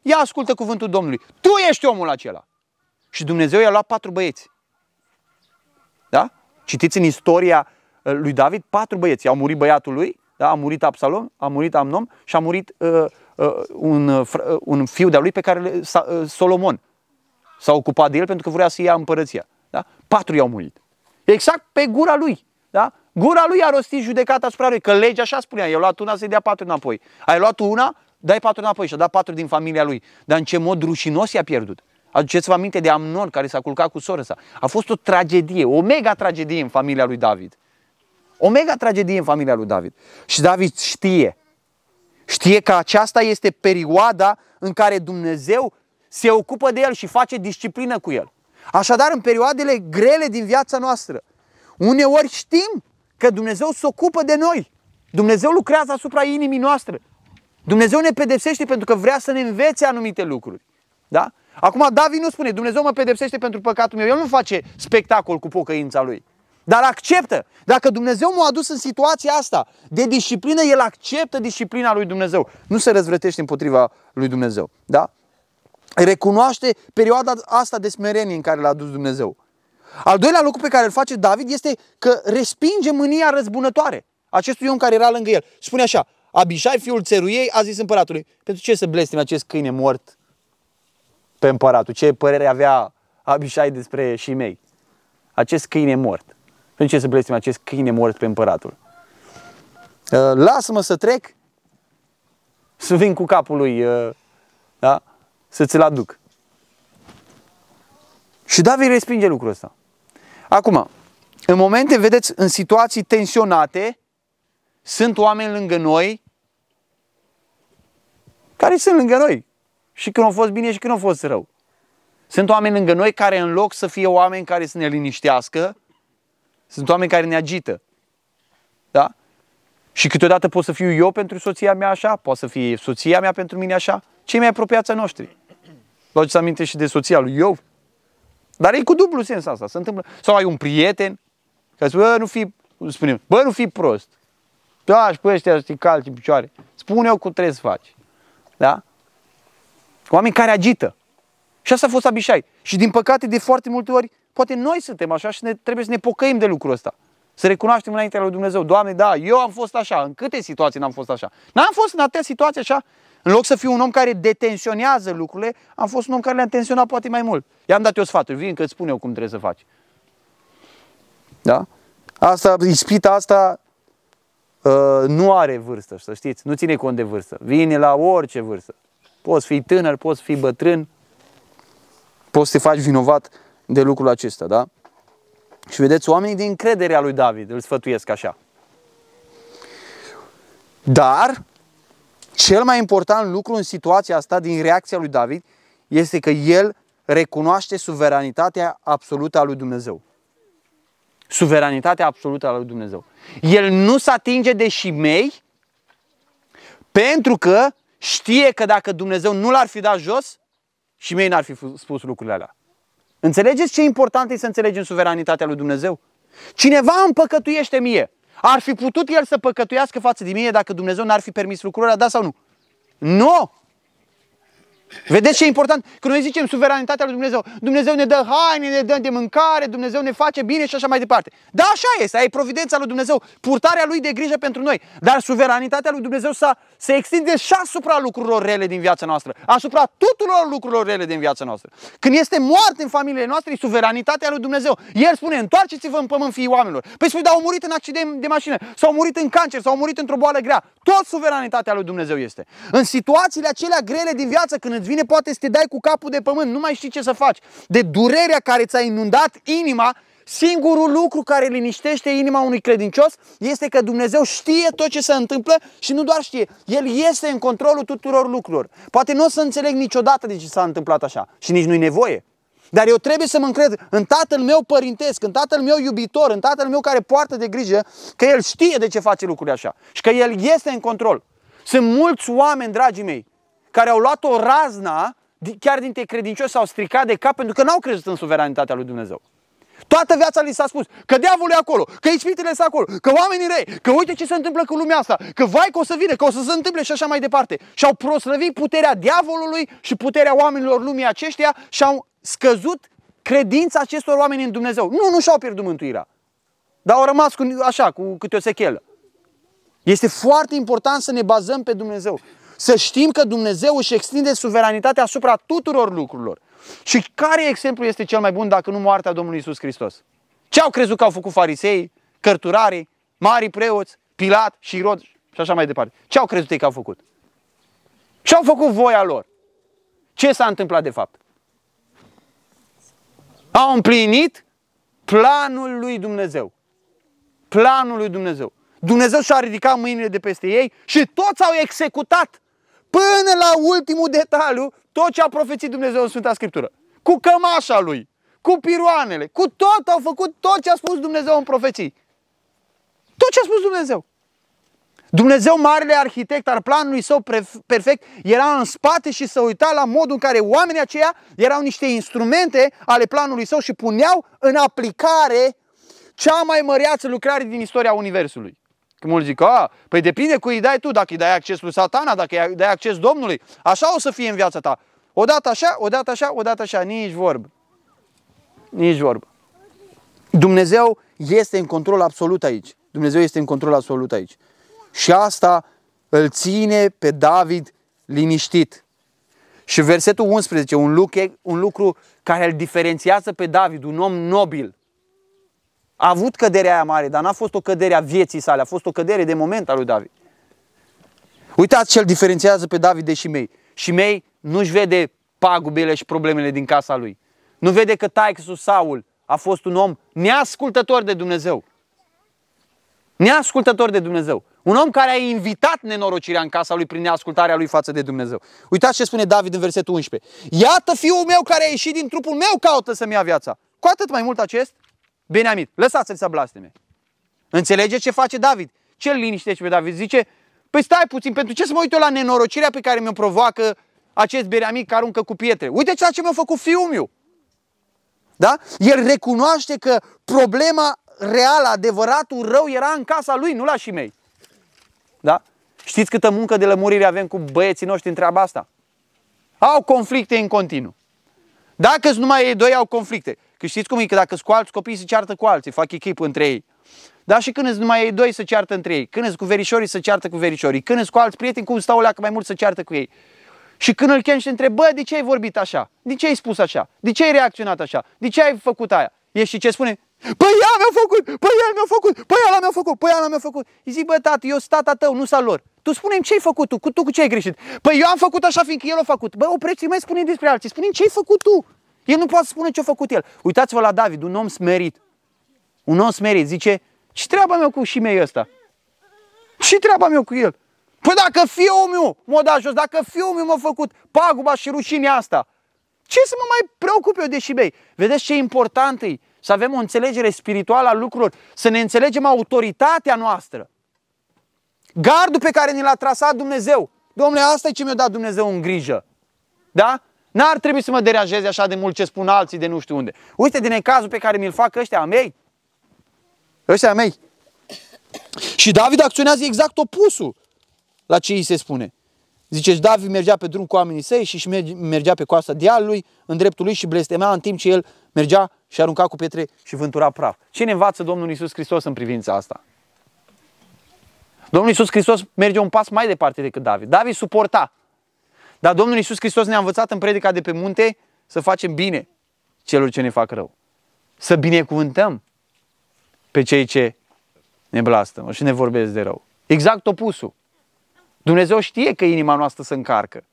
ia ascultă cuvântul Domnului. Tu ești omul acela. Și Dumnezeu i-a luat patru băieți. Da? Citiți în istoria Eh, lui David patru băieți. Au murit băiatul lui, da? a murit Absalom, a murit Amnom și a murit uh, uh, un, uh, un fiu de al lui pe care uh, Solomon s-a ocupat de el pentru că vrea să ia împărăția. Da? Patru i-au murit. Exact pe gura lui. Da? Gura lui a rostit judecata asupra lui, că legea așa spunea, i-a luat una să-i dea patru înapoi. Ai luat una, dai patru înapoi și a dat patru din familia lui. Dar în ce mod rușinos i-a pierdut. Aduceți-vă aminte de Amnon care s-a culcat cu sora sa. A fost o tragedie, o mega tragedie în familia lui David. O mega tragedie în familia lui David. Și David știe. Știe că aceasta este perioada în care Dumnezeu se ocupă de el și face disciplină cu el. Așadar, în perioadele grele din viața noastră, uneori știm că Dumnezeu se ocupă de noi. Dumnezeu lucrează asupra inimii noastre. Dumnezeu ne pedepsește pentru că vrea să ne învețe anumite lucruri. Da? Acum, David nu spune, Dumnezeu mă pedepsește pentru păcatul meu. El nu face spectacol cu pocăința lui dar acceptă. Dacă Dumnezeu m-a adus în situația asta de disciplină, el acceptă disciplina lui Dumnezeu. Nu se răzvrătește împotriva lui Dumnezeu. Da? Recunoaște perioada asta de smerenie în care l-a adus Dumnezeu. Al doilea lucru pe care îl face David este că respinge mânia răzbunătoare. Acestui om care era lângă el. Spune așa, Abishai, fiul țeruiei, a zis împăratului, pentru ce să blestem acest câine mort pe împăratul? Ce părere avea Abishai despre și mei? Acest câine mort. Pentru ce să blestem acest câine mort pe împăratul? Uh, lasă-mă să trec, să vin cu capul lui, uh, da? să ți-l aduc. Și David respinge lucrul ăsta. Acum, în momente, vedeți, în situații tensionate, sunt oameni lângă noi care sunt lângă noi. Și când au fost bine și când au fost rău. Sunt oameni lângă noi care în loc să fie oameni care să ne liniștească, sunt oameni care ne agită. Da? Și câteodată pot să fiu eu pentru soția mea așa, poate să fie soția mea pentru mine așa. Cei mai apropiați noștri. Luați aminte și de soția lui eu, Dar e cu dublu sens asta. Se întâmplă. Sau ai un prieten care spune, bă, nu fi, spune, bă, nu fi prost. Da, și pe ăștia știi calci în picioare. Spune eu cum trebuie să faci. Da? Oameni care agită. Și asta a fost Abishai. Și din păcate, de foarte multe ori, Poate noi suntem așa și ne, trebuie să ne pocăim de lucrul ăsta. Să recunoaștem înaintea lui Dumnezeu, Doamne, da, eu am fost așa, în câte situații n-am fost așa. N-am fost în atâtea situații așa. În loc să fiu un om care detensionează lucrurile, am fost un om care le-a tensionat poate mai mult. I-am dat eu sfaturi, vin că îți spun eu cum trebuie să faci. Da? Asta, ispita asta uh, nu are vârstă, să știți, nu ține cont de vârstă. Vine la orice vârstă. Poți fi tânăr, poți fi bătrân, poți să te faci vinovat de lucrul acesta, da? Și vedeți, oamenii din crederea lui David îl sfătuiesc așa. Dar, cel mai important lucru în situația asta, din reacția lui David, este că el recunoaște suveranitatea absolută a lui Dumnezeu. Suveranitatea absolută a lui Dumnezeu. El nu se atinge de șimei pentru că știe că dacă Dumnezeu nu l-ar fi dat jos, șimei n-ar fi spus lucrurile alea. Înțelegeți ce important e să înțelegem suveranitatea lui Dumnezeu? Cineva îmi păcătuiește mie. Ar fi putut el să păcătuiască față de mine dacă Dumnezeu n-ar fi permis lucrurile, da sau nu? Nu! Vedeți ce e important? Când noi zicem suveranitatea lui Dumnezeu, Dumnezeu ne dă haine, ne dă de mâncare, Dumnezeu ne face bine și așa mai departe. Da, așa este, E providența lui Dumnezeu, purtarea lui de grijă pentru noi. Dar suveranitatea lui Dumnezeu să se extinde și asupra lucrurilor rele din viața noastră, asupra tuturor lucrurilor rele din viața noastră. Când este moarte în familiile noastre, e suveranitatea lui Dumnezeu. El spune, întoarceți-vă în pământ, fii oamenilor. Păi spui, dar au murit în accident de mașină, s-au murit în cancer, s-au murit într-o boală grea. Tot suveranitatea lui Dumnezeu este. În situațiile acelea grele din viață, când îți vine, poate să te dai cu capul de pământ, nu mai știi ce să faci. De durerea care ți-a inundat inima, singurul lucru care liniștește inima unui credincios este că Dumnezeu știe tot ce se întâmplă și nu doar știe, El este în controlul tuturor lucrurilor. Poate nu o să înțeleg niciodată de ce s-a întâmplat așa și nici nu-i nevoie. Dar eu trebuie să mă încred în tatăl meu părintesc, în tatăl meu iubitor, în tatăl meu care poartă de grijă, că el știe de ce face lucrurile așa și că el este în control. Sunt mulți oameni, dragii mei, care au luat-o razna chiar dintre credincioși s-au stricat de cap pentru că n-au crezut în suveranitatea lui Dumnezeu. Toată viața li s-a spus că diavolul e acolo, că ispitele sunt acolo, că oamenii rei, că uite ce se întâmplă cu lumea asta, că vai că o să vină, că o să se întâmple și așa mai departe. Și au proslăvit puterea diavolului și puterea oamenilor lumii aceștia și au scăzut credința acestor oameni în Dumnezeu. Nu, nu și-au pierdut mântuirea, dar au rămas cu, așa, cu câte o sechelă. Este foarte important să ne bazăm pe Dumnezeu. Să știm că Dumnezeu își extinde suveranitatea asupra tuturor lucrurilor. Și care exemplu este cel mai bun dacă nu moartea Domnului Isus Hristos? Ce au crezut că au făcut farisei, cărturarii, mari preoți, Pilat și Irod și așa mai departe? Ce au crezut ei că au făcut? Și au făcut voia lor. Ce s-a întâmplat de fapt? Au împlinit planul lui Dumnezeu. Planul lui Dumnezeu. Dumnezeu și-a ridicat mâinile de peste ei și toți au executat până la ultimul detaliu tot ce a profețit Dumnezeu în Sfânta Scriptură. Cu cămașa lui, cu piroanele, cu tot au făcut tot ce a spus Dumnezeu în profeții. Tot ce a spus Dumnezeu. Dumnezeu, marele arhitect al planului său perfect, era în spate și se uita la modul în care oamenii aceia erau niște instrumente ale planului său și puneau în aplicare cea mai măreață lucrare din istoria Universului. Că mulți zic, a, păi depinde cu îi dai tu, dacă îi dai acces lui satana, dacă îi dai acces Domnului. Așa o să fie în viața ta. Odată așa, odată așa, odată așa, nici vorbă. Nici vorbă. Dumnezeu este în control absolut aici. Dumnezeu este în control absolut aici. Și asta îl ține pe David liniștit. Și versetul 11, un lucru, un lucru care îl diferențiază pe David, un om nobil, a avut căderea aia mare, dar n-a fost o cădere a vieții sale, a fost o cădere de moment al lui David. Uitați ce îl diferențiază pe David de Și Șimei nu-și vede pagubele și problemele din casa lui. Nu vede că taicul Saul a fost un om neascultător de Dumnezeu. Neascultător de Dumnezeu. Un om care a invitat nenorocirea în casa lui prin neascultarea lui față de Dumnezeu. Uitați ce spune David în versetul 11. Iată fiul meu care a ieșit din trupul meu caută să-mi ia viața. Cu atât mai mult acest Beniamit. Lăsați-l să blasteme. Înțelege ce face David? Ce liniștește pe David? Zice, păi stai puțin, pentru ce să mă uit eu la nenorocirea pe care mi-o provoacă acest Beniamit care aruncă cu pietre? Uite ceea ce mi-a făcut fiul meu. Da? El recunoaște că problema reală, adevăratul rău era în casa lui, nu la și mei. Da? Știți câtă muncă de lămurire avem cu băieții noștri în treaba asta? Au conflicte în continuu. Dacă numai ei doi au conflicte. Că știți cum e? Că dacă sunt cu alți copii, se ceartă cu alții, fac echipă între ei. Da, și când sunt numai ei doi, se ceartă între ei. Când sunt cu verișorii, se ceartă cu verișorii. Când sunt cu alți prieteni, cum stau leacă mai mult, se ceartă cu ei. Și când îl chem și întreb, bă, de ce ai vorbit așa? De ce ai spus așa? De ce ai reacționat așa? De ce ai făcut aia? E și ce spune? Păi ea mi-a făcut, păi el mi-a făcut, păi ăla mi-a făcut, păi ăla mi-a făcut. Îi zic, bă, tată, eu sunt tata tău, nu sunt lor. Tu spune ce ai făcut tu, cu tu cu ce ai greșit. Păi eu am făcut așa fiindcă el a făcut. Bă, opreți-i mai spune despre alții, spune ce ai făcut tu. El nu poate spune ce a făcut el. Uitați-vă la David, un om smerit. Un om smerit zice, ce treaba mea cu șimei ăsta? Ce treaba mea cu el? Păi dacă fiul meu m-a dat jos, dacă fiul meu m-a făcut paguba și rușinea asta, ce să mă mai preocup eu de șimei? Vedeți ce important e să avem o înțelegere spirituală a lucrurilor, să ne înțelegem autoritatea noastră. Gardul pe care ne l-a trasat Dumnezeu. Domnule, asta e ce mi-a dat Dumnezeu în grijă. Da? N-ar trebui să mă derajeze așa de mult ce spun alții de nu știu unde. Uite din cazul pe care mi-l fac ăștia mei. Ăștia mei. Și David acționează exact opusul la ce îi se spune. Zice, David mergea pe drum cu oamenii săi și mergea pe coasta dealului, în dreptul lui și blestemea, în timp ce el mergea și arunca cu pietre și vântura praf. Ce ne învață Domnul Isus Hristos în privința asta? Domnul Isus Hristos merge un pas mai departe decât David. David suporta, dar Domnul Iisus Hristos ne-a învățat în predica de pe munte să facem bine celor ce ne fac rău. Să binecuvântăm pe cei ce ne blastăm și ne vorbesc de rău. Exact opusul. Dumnezeu știe că inima noastră se încarcă.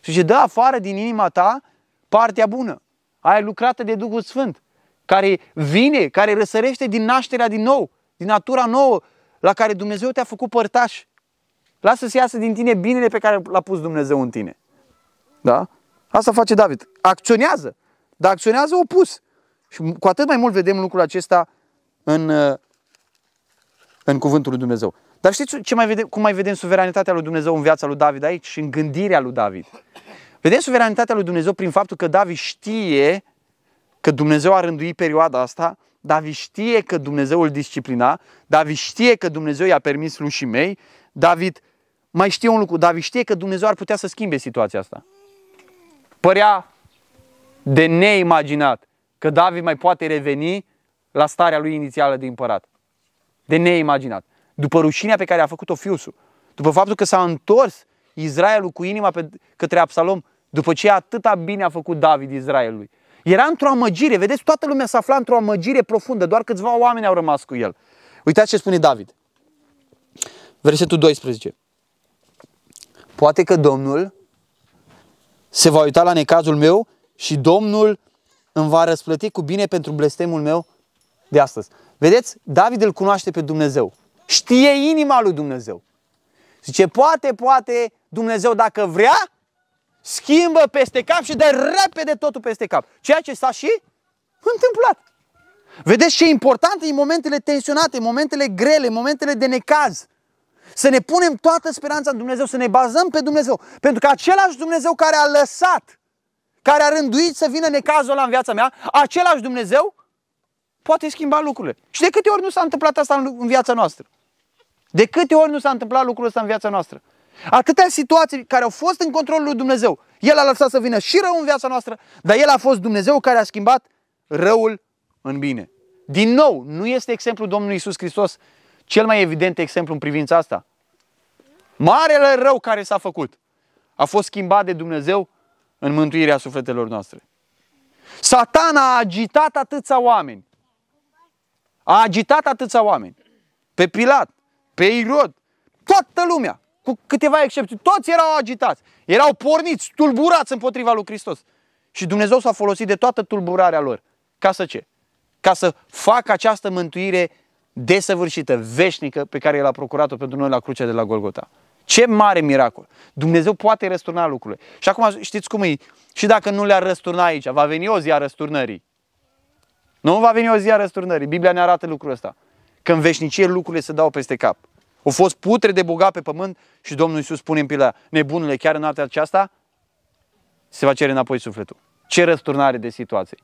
Și ce dă afară din inima ta partea bună. Aia lucrată de Duhul Sfânt, care vine, care răsărește din nașterea din nou, din natura nouă, la care Dumnezeu te-a făcut părtaș. Lasă să iasă din tine binele pe care l-a pus Dumnezeu în tine. Da? Asta face David. Acționează, dar acționează opus. Și cu atât mai mult vedem lucrul acesta în, uh, în cuvântul lui Dumnezeu. Dar știți ce mai vedem, cum mai vedem suveranitatea lui Dumnezeu în viața lui David aici și în gândirea lui David? Vedem suveranitatea lui Dumnezeu prin faptul că David știe că Dumnezeu a rânduit perioada asta, David știe că Dumnezeu îl disciplina, David știe că Dumnezeu i-a permis lui și mei, David mai știe un lucru, David știe că Dumnezeu ar putea să schimbe situația asta. Părea de neimaginat că David mai poate reveni la starea lui inițială de împărat. De neimaginat. După rușinea pe care a făcut-o Fiusul, după faptul că s-a întors Israelul cu inima pe, către Absalom, după ce atâta bine a făcut David Israelului. Era într-o amăgire, vedeți, toată lumea s-a aflat într-o amăgire profundă, doar câțiva oameni au rămas cu el. Uitați ce spune David. Versetul 12. Poate că Domnul se va uita la necazul meu și Domnul îmi va răsplăti cu bine pentru blestemul meu de astăzi. Vedeți? David îl cunoaște pe Dumnezeu. Știe inima lui Dumnezeu. Zice, poate, poate Dumnezeu dacă vrea, schimbă peste cap și dă repede totul peste cap. Ceea ce s-a și întâmplat. Vedeți ce important e în momentele tensionate, în momentele grele, în momentele de necaz. Să ne punem toată speranța în Dumnezeu, să ne bazăm pe Dumnezeu. Pentru că același Dumnezeu care a lăsat, care a rânduit să vină necazul ăla în viața mea, același Dumnezeu poate schimba lucrurile. Și de câte ori nu s-a întâmplat asta în viața noastră? De câte ori nu s-a întâmplat lucrul ăsta în viața noastră? Atâtea situații care au fost în controlul lui Dumnezeu. El a lăsat să vină și rău în viața noastră, dar El a fost Dumnezeu care a schimbat răul în bine. Din nou, nu este exemplul Domnului Isus Hristos cel mai evident exemplu în privința asta. Marele rău care s-a făcut a fost schimbat de Dumnezeu în mântuirea sufletelor noastre. Satana a agitat atâția oameni. A agitat atâția oameni. Pe Pilat, pe Irod, toată lumea, cu câteva excepții, toți erau agitați, erau porniți, tulburați împotriva lui Hristos. Și Dumnezeu s-a folosit de toată tulburarea lor. Ca să ce? Ca să facă această mântuire desăvârșită, veșnică, pe care El a procurat-o pentru noi la crucea de la Golgota. Ce mare miracol! Dumnezeu poate răsturna lucrurile. Și acum știți cum e? Și dacă nu le-ar răsturna aici, va veni o zi a răsturnării. Nu va veni o zi a răsturnării. Biblia ne arată lucrul ăsta. Că în veșnicie lucrurile se dau peste cap. Au fost putre de bogat pe pământ și Domnul Iisus spune în pila nebunule, chiar în noaptea aceasta se va cere înapoi sufletul. Ce răsturnare de situație!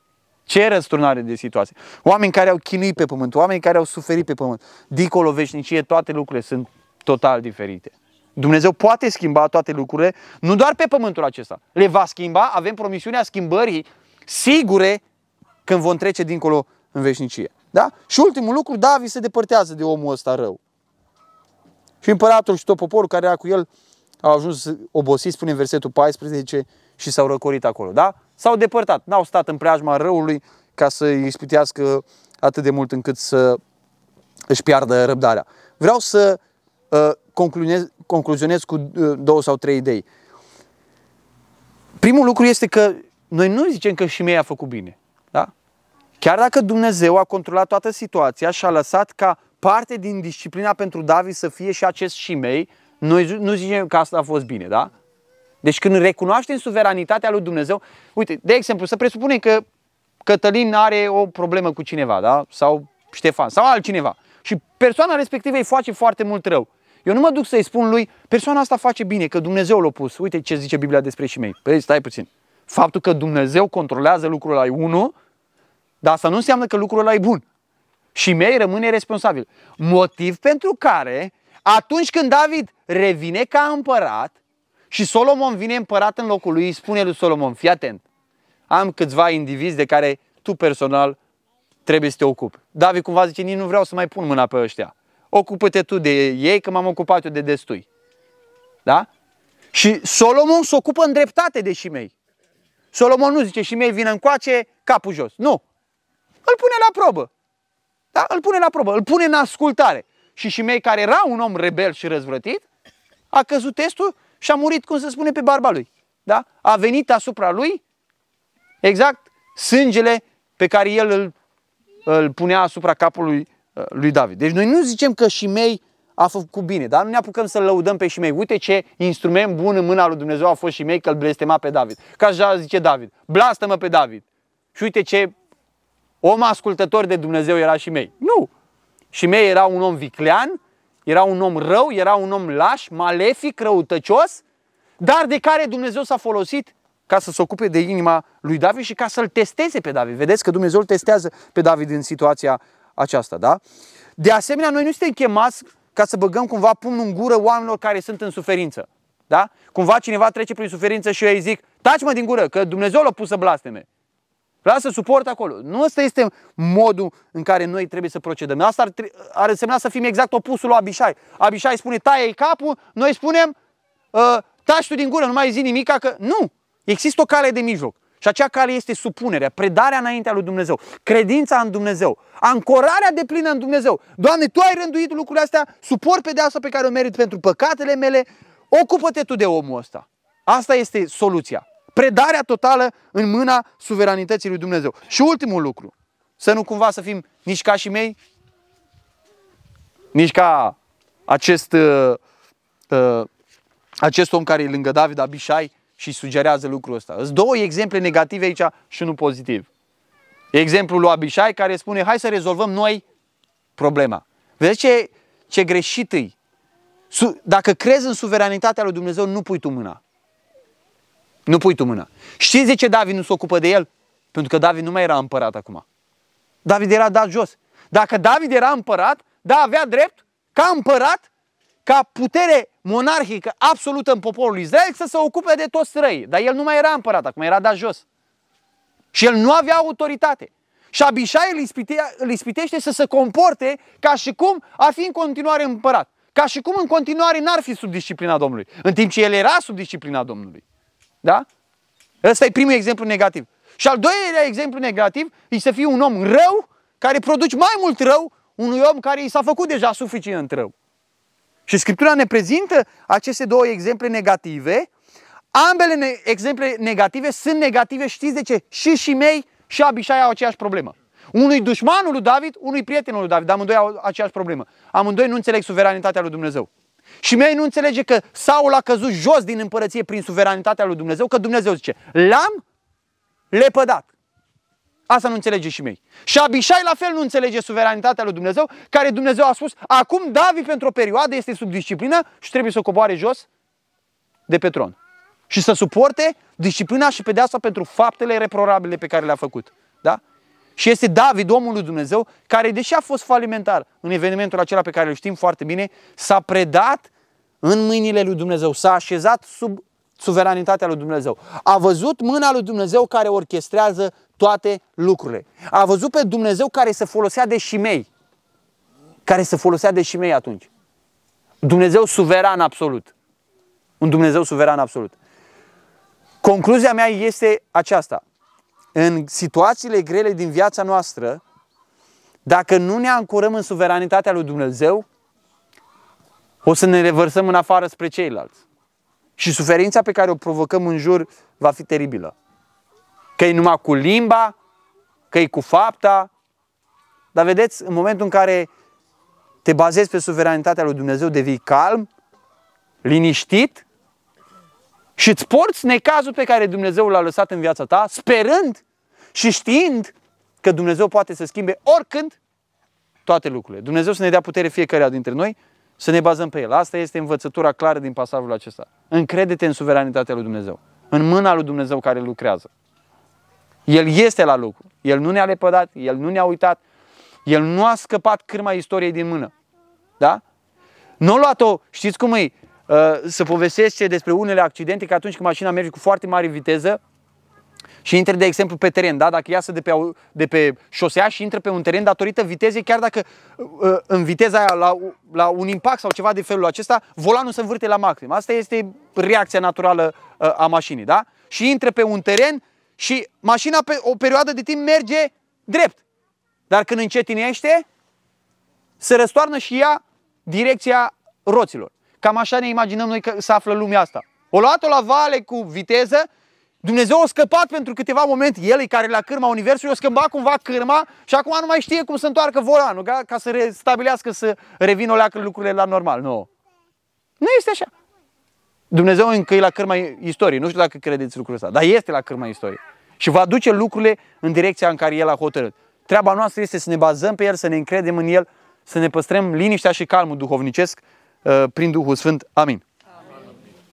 Ce răsturnare de situație. Oameni care au chinuit pe pământ, oameni care au suferit pe pământ. Dicolo, veșnicie, toate lucrurile sunt total diferite. Dumnezeu poate schimba toate lucrurile, nu doar pe pământul acesta. Le va schimba, avem promisiunea schimbării sigure când vom trece dincolo în veșnicie. Da? Și ultimul lucru, David se depărtează de omul ăsta rău. Și împăratul și tot poporul care era cu el au ajuns obosit, spune în versetul 14, și s-au răcorit acolo. Da? s-au depărtat, n-au stat în preajma răului ca să îi ispitească atât de mult încât să își piardă răbdarea. Vreau să uh, concluzionez, concluzionez cu uh, două sau trei idei. Primul lucru este că noi nu zicem că și mie a făcut bine. Da? Chiar dacă Dumnezeu a controlat toată situația și a lăsat ca parte din disciplina pentru David să fie și acest și mei, noi nu zicem că asta a fost bine, da? Deci când recunoaștem suveranitatea lui Dumnezeu, uite, de exemplu, să presupunem că Cătălin are o problemă cu cineva, da? Sau Ștefan, sau altcineva. Și persoana respectivă îi face foarte mult rău. Eu nu mă duc să-i spun lui, persoana asta face bine, că Dumnezeu l-a pus. Uite ce zice Biblia despre și mei. Păi stai puțin. Faptul că Dumnezeu controlează lucrul e unul, dar asta nu înseamnă că lucrul ăla e bun. Și mei rămâne responsabil. Motiv pentru care, atunci când David revine ca împărat, și Solomon vine împărat în locul lui, îi spune lui Solomon, fii atent, am câțiva indivizi de care tu personal trebuie să te ocupi. David cumva zice, nici nu vreau să mai pun mâna pe ăștia. Ocupă-te tu de ei, că m-am ocupat eu de destui. Da? Și Solomon se ocupă în dreptate de Șimei. Solomon nu zice, Șimei vină încoace, capul jos. Nu. Îl pune la probă. Da? Îl pune la probă, îl pune în ascultare. Și Șimei, care era un om rebel și răzvrătit, a căzut testul și a murit, cum se spune, pe barba lui. Da? A venit asupra lui, exact, sângele pe care el îl, îl punea asupra capului uh, lui David. Deci noi nu zicem că și Mei a făcut bine, dar nu ne apucăm să-l lăudăm pe Mei. Uite ce instrument bun în mâna lui Dumnezeu a fost și Mei că îl blestema pe David. Ca așa zice David, blastă-mă pe David. Și uite ce om ascultător de Dumnezeu era și Mei. Nu! și Mei era un om viclean, era un om rău, era un om laș, malefic, răutăcios, dar de care Dumnezeu s-a folosit ca să se ocupe de inima lui David și ca să-l testeze pe David. Vedeți că Dumnezeu îl testează pe David în situația aceasta, da? De asemenea, noi nu suntem chemați ca să băgăm cumva pumnul în gură oamenilor care sunt în suferință. Da? Cumva cineva trece prin suferință și eu îi zic, taci mă din gură, că Dumnezeu l-a pus să blasteme. Lasă suport acolo. Nu ăsta este modul în care noi trebuie să procedăm. Asta ar, ar însemna să fim exact opusul lui Abishai. Abishai spune taie-i capul, noi spunem ă, taci tu din gură, nu mai zi nimic, că nu. Există o cale de mijloc. Și acea cale este supunerea, predarea înaintea lui Dumnezeu, credința în Dumnezeu, ancorarea de plină în Dumnezeu. Doamne, Tu ai rânduit lucrurile astea, suport pe pedeapsa pe care o merit pentru păcatele mele, ocupă-te Tu de omul ăsta. Asta este soluția predarea totală în mâna suveranității lui Dumnezeu. Și ultimul lucru, să nu cumva să fim nici ca și mei, nici ca acest, uh, uh, acest om care e lângă David Abishai și sugerează lucrul ăsta. Sunt două exemple negative aici și nu pozitiv. Exemplul lui Abishai care spune, hai să rezolvăm noi problema. Vezi ce, ce greșit e? Dacă crezi în suveranitatea lui Dumnezeu, nu pui tu mâna. Nu pui tu mâna. Știți de ce David nu se ocupă de el? Pentru că David nu mai era împărat acum. David era dat jos. Dacă David era împărat, da, avea drept, ca împărat, ca putere monarhică absolută în poporul Israel să se ocupe de toți răi. Dar el nu mai era împărat, acum era dat jos. Și el nu avea autoritate. Și Abishai îl, ispite, îl ispitește să se comporte ca și cum ar fi în continuare împărat. Ca și cum în continuare n-ar fi sub disciplina Domnului. În timp ce el era sub disciplina Domnului. Da? Ăsta e primul exemplu negativ. Și al doilea exemplu negativ e să fii un om rău care produci mai mult rău unui om care i s-a făcut deja suficient rău. Și Scriptura ne prezintă aceste două exemple negative. Ambele ne- exemple negative sunt negative, știți de ce? Și și mei și Abishai au aceeași problemă. Unui dușmanul lui David, unui prietenul lui David, amândoi au aceeași problemă. Amândoi nu înțeleg suveranitatea lui Dumnezeu. Și mie nu înțelege că Saul a căzut jos din împărăție prin suveranitatea lui Dumnezeu, că Dumnezeu zice, l-am lepădat. Asta nu înțelege și mei. Și Abishai la fel nu înțelege suveranitatea lui Dumnezeu, care Dumnezeu a spus, acum David pentru o perioadă este sub disciplină și trebuie să o coboare jos de pe tron. Și să suporte disciplina și pedeapsa pentru faptele reprorabile pe care le-a făcut. Da? Și este David, omul lui Dumnezeu, care, deși a fost falimentar în evenimentul acela pe care îl știm foarte bine, s-a predat în mâinile lui Dumnezeu, s-a așezat sub suveranitatea lui Dumnezeu. A văzut mâna lui Dumnezeu care orchestrează toate lucrurile. A văzut pe Dumnezeu care se folosea de șimei. Care se folosea de șimei atunci. Dumnezeu suveran absolut. Un Dumnezeu suveran absolut. Concluzia mea este aceasta în situațiile grele din viața noastră, dacă nu ne ancorăm în suveranitatea lui Dumnezeu, o să ne revărsăm în afară spre ceilalți. Și suferința pe care o provocăm în jur va fi teribilă. Că e numai cu limba, că e cu fapta. Dar vedeți, în momentul în care te bazezi pe suveranitatea lui Dumnezeu, devii calm, liniștit și îți porți necazul pe care Dumnezeu l-a lăsat în viața ta, sperând și știind că Dumnezeu poate să schimbe oricând toate lucrurile. Dumnezeu să ne dea putere fiecare dintre noi să ne bazăm pe El. Asta este învățătura clară din pasajul acesta. Încredete în suveranitatea lui Dumnezeu, în mâna lui Dumnezeu care lucrează. El este la lucru. El nu ne-a lepădat, El nu ne-a uitat, El nu a scăpat cârma istoriei din mână. Da? Nu a luat-o, știți cum e, Uh, să ce despre unele accidente, că atunci când mașina merge cu foarte mare viteză și intră, de exemplu, pe teren, da? dacă iasă de pe, de pe șosea și intră pe un teren datorită vitezei, chiar dacă uh, uh, în viteza aia, la, la un impact sau ceva de felul acesta, volanul se învârte la maxim. Asta este reacția naturală a mașinii. Da? Și intră pe un teren și mașina pe o perioadă de timp merge drept. Dar când încetinește, se răstoarnă și ea direcția roților. Cam așa ne imaginăm noi că se află lumea asta. O luat-o la vale cu viteză, Dumnezeu a scăpat pentru câteva momente, el care la cârma Universului, a schimbat cumva cârma și acum nu mai știe cum să întoarcă volanul, ca, ca să restabilească, să revină o leacă lucrurile la normal. Nu. Nu este așa. Dumnezeu încă e la cârma istoriei. Nu știu dacă credeți lucrul ăsta, dar este la cârma istoriei. Și va duce lucrurile în direcția în care El a hotărât. Treaba noastră este să ne bazăm pe El, să ne încredem în El, să ne păstrăm liniștea și calmul duhovnicesc Uh, prin Duhul Sfânt. Amin.